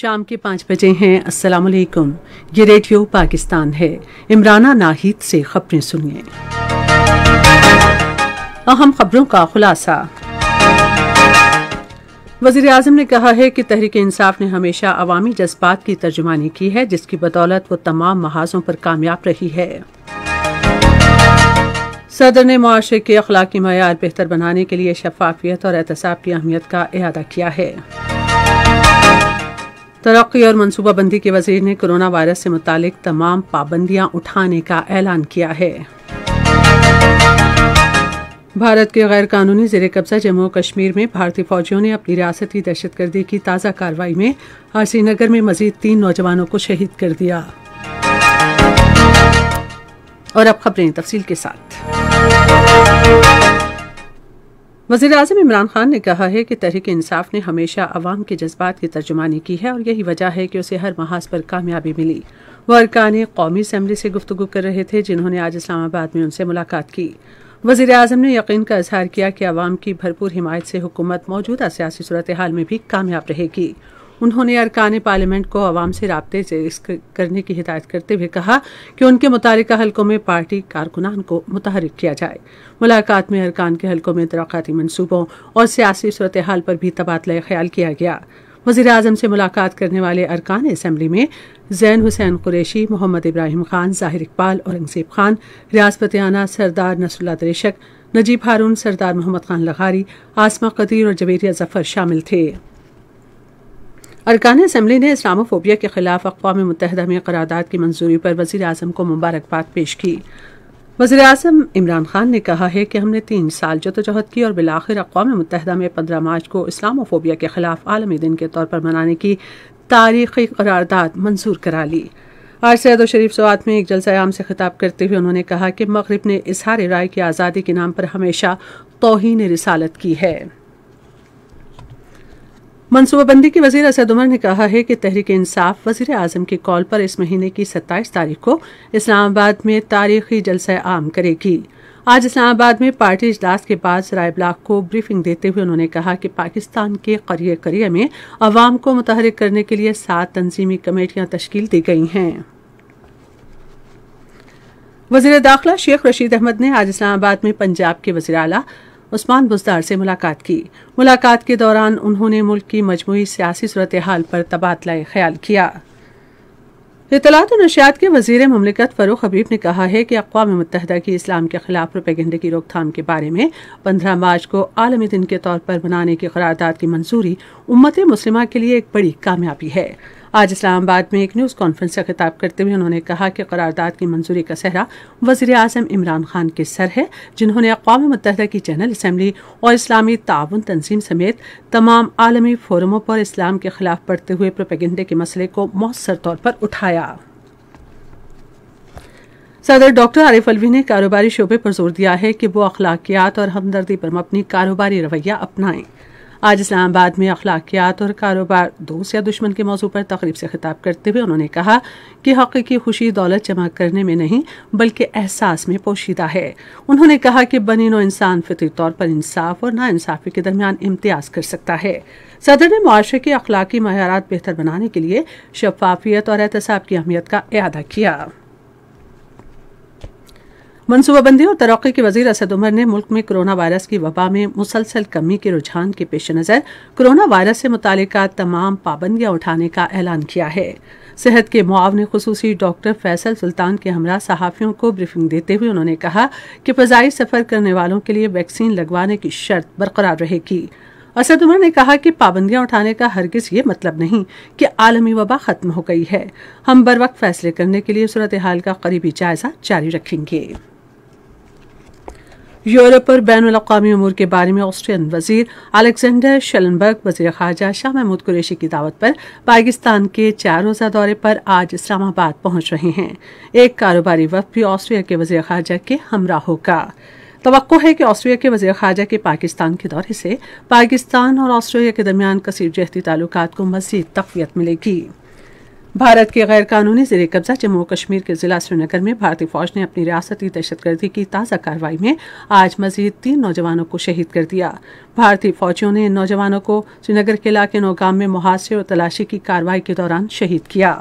शाम के पाँच बजे हैं अस्सलाम वालेकुम ये रेडियो पाकिस्तान है इमराना नाहिद से खबरें सुनिए अहम खबरों का खुलासा वजीर अजम ने कहा है कि तहरीक इंसाफ ने हमेशा अवामी जज्बात की तर्जुमानी की है जिसकी बदौलत वो तमाम महाजों पर कामयाब रही है सदर ने मुआरे के अखलाकी मैार बेहतर बनाने के लिए शफाफियत और एहतसाब की अहमियत का अदा किया है तरक्की और मनसूबाबंदी के वजीर ने कोरोना वायरस से मुतालिक तमाम पाबंदियां उठाने का ऐलान किया है भारत के गैर कानूनी जेर कब्जा जम्मू कश्मीर में भारतीय फौजियों ने अपनी रियासती दहशतगर्दी की ताज़ा कार्रवाई में आज श्रीनगर में मजीद तीन नौजवानों को शहीद कर दिया और अब खबरें तफसील के साथ वजीर अजम इमरान खान ने कहा है कि तहरीक इंसाफ ने हमेशा अवाम के जज्बात की तर्जुमानी की है और यही वजह है कि उसे हर महाज पर कामयाबी मिली वह अरकान कौमी असम्बली से गुफ्तु कर रहे थे जिन्होंने आज इस्लामाबाद में उनसे मुलाकात की वजीर अजम ने यकीन का इजहार किया कि अवाम की भरपूर हिमायत से हुकूमत मौजूदा सियासी सूरत हाल में भी कामयाब रहेगी उन्होंने अरकान पार्लियामेंट को आवाम से रबते करने की हिदायत करते हुए कहा कि उनके मुतल हलकों में पार्टी कारकुनान को मुतहरक किया जाए मुलाकात में अरकान के हलकों में तरक्ती मनसूबों और सियासी सूरत हाल पर भी तबादला ख्याल किया गया वजीर अजम से मुलाकात करने वाले अरकान असम्बली में जैन हुसैन कुरेशी मोहम्मद इब्राहिम खान जाहिर इकबाल औरंगजेब खान रियाज आना सरदार नसरुल्ला तरेशक नजीब हारून सरदार मोहम्मद खान लखारी आसमा कदीर और जवेरिया जफर शामिल थे अरकान असम्बली ने इस्लामोफोबिया के खिलाफ अकवा मुतहदा में करारदाद की मंजूरी पर वजी अजम को मुबारकबाद पेश की वजी अजम इमरान खान ने कहा है कि हमने तीन साल जदोजहद की और बिलाखिर अकवा मुतहदा में पंद्रह मार्च को इस्लामोफोबिया के खिलाफ आलमी दिन के तौर पर मनाने की तारीखी करारदाद मंजूर करा ली आज सैदो शरीफ सवाद में एक आम से खिताब करते हुए उन्होंने कहा कि मगरब ने इसहार राय की आज़ादी के नाम पर हमेशा तोहन रिसालत की है मनसूबाबंदी के वजीर असद उमर ने कहा है कि तहरीक इंसाफ वजीर आजम के कॉल पर इस महीने की सत्ताईस तारीख को इस्लामाबाद में तारीखी जलसा आम करेगी आज इस्लामाबाद में पार्टी इजलास के बाद सराय ब्लाक को ब्रीफिंग देते हुए उन्होंने कहा कि पाकिस्तान के करिए करिए में अवाम को मुतहरिक करने के लिए सात तंजीमी कमेटियां तश्कील दी गई हैं वजीर दाखिला शेख रशीद अहमद ने आज इस्लामाबाद में पंजाब के वजी अला उस्मान बुजदार से मुलाकात की मुलाकात के दौरान उन्होंने मुल्क की मजमू सियासी सूरत हाल पर तबादला ख्याल किया इतलात और नशियात के वजीर ममलिकत फ़रूख हबीब ने कहा है कि अकवा मुतहदा की इस्लाम के खिलाफ रुपये की रोकथाम के बारे में पंद्रह मार्च को आलमी दिन के तौर पर मनाने की करारदाद की मंजूरी उम्मत मुस्लिमा के लिए एक बड़ी कामयाबी है आज इस्लामाबाद में एक न्यूज़ कॉन्फ्रेंस का खिताब करते हुए उन्होंने कहा कि करारदाद की मंजूरी का सहरा वजी अजम इमरान खान के सर है जिन्होंने अकवा मुतहदा की जनरल असम्बली और इस्लामी ताउन तंजीम समेत तमाम आलमी फोरमों पर इस्लाम के खिलाफ बढ़ते हुए प्रोपेगेंडे के मसले को मौसर तौर पर उठाया सदर डॉक्टर आरिफ अलवी ने कारोबारी शोबे पर जोर दिया है कि वो अखलाकियात और हमदर्दी पर अपनी कारोबारी रवैया अपनाएं आज इस्लामाबाद में अखलाकियात और कारोबार दोस्त या दुश्मन के मौजू पर तकरीब से खिताब करते हुए उन्होंने कहा कि हक की खुशी दौलत जमा करने में नहीं बल्कि एहसास में पोशीदा है उन्होंने कहा कि बनिन इंसान फितरी तौर पर इंसाफ और नाानसाफ़ी के दरमियान इम्तियाज कर सकता है सदर ने मुआरे के अखलाकी मैारात बेहतर बनाने के लिए शफाफियत और एहतसाब की अहमियत का अदा किया मनसूबाबंदी और तरक्की के वजीर असद उमर ने मुल्क में कोरोना वायरस की वबा में मुसलसल कमी के रुझान के पेश नज़र कोरोना वायरस से मुतल तमाम पाबंदियां उठाने का ऐलान किया है सेहत के मुआवन खसूस डॉक्टर फैसल सुल्तान के हमरा सहाफ़ियों को ब्रीफिंग देते हुए उन्होंने कहा कि फ़जाई सफ़र करने वालों के लिए वैक्सीन लगवाने की शर्त बरकरार रहेगी असद उमर ने कहा कि पाबंदियां उठाने का हरगिज ये मतलब नहीं कि आलमी वबा खत्म हो गई है हम बर वक्त फैसले करने के लिए सूरत हाल का करीबी जायजा जारी रखेंगे यूरोप पर बैन अलावा अमूर के बारे में ऑस्ट्रियन वजीर अलेक्जेंडर शलनबर्ग वजीर खारजा शाह महमूद कुरेशी की दावत पर पाकिस्तान के चार रोजा दौरे पर आज इस्लामाबाद पहुंच रहे हैं एक कारोबारी वक्त भी ऑस्ट्रिया के वजीर खारजा के हमरा होगा तो है कि ऑस्ट्रिया के वजी खारजा के पाकिस्तान के दौरे से पाकिस्तान और ऑस्ट्रेलिया के दरमियान कसीर जहती ताल्लुक को मजीद तकवीत मिलेगी भारत के गैर कानूनी जेर कब्जा जम्मू कश्मीर के जिला श्रीनगर में भारतीय फौज ने अपनी रियासती दहशतगर्दी की ताज़ा कार्रवाई में आज मजीद तीन नौजवानों को शहीद कर दिया भारतीय फौजियों ने इन नौजवानों को श्रीनगर के इलाके नौगाम में मुहासे और तलाशी की कार्रवाई के दौरान शहीद किया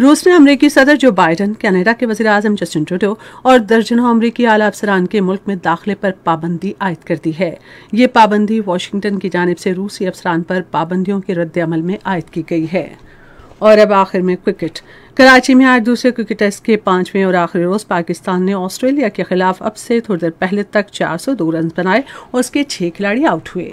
रूस ने अमरीकी सदर जो बाइडन कनाडा के वजी अजम जस्टिन ट्रूडो और दर्जनों अमरीकी आला अफसरान के मुल्क में दाखिले पर पाबंदी आयद कर दी है ये पाबंदी वाशिंगटन की जानब से रूसी अफसरान पर पाबंदियों के रद्द अमल में आयद की गई है और अब आखिर में क्रिकेट कराची में आज दूसरे क्रिकेट टेस्ट के पांचवें और आखिरी रोज पाकिस्तान ने ऑस्ट्रेलिया के खिलाफ अब से थोड़ी देर पहले तक 402 रन बनाए और उसके छह खिलाड़ी आउट हुए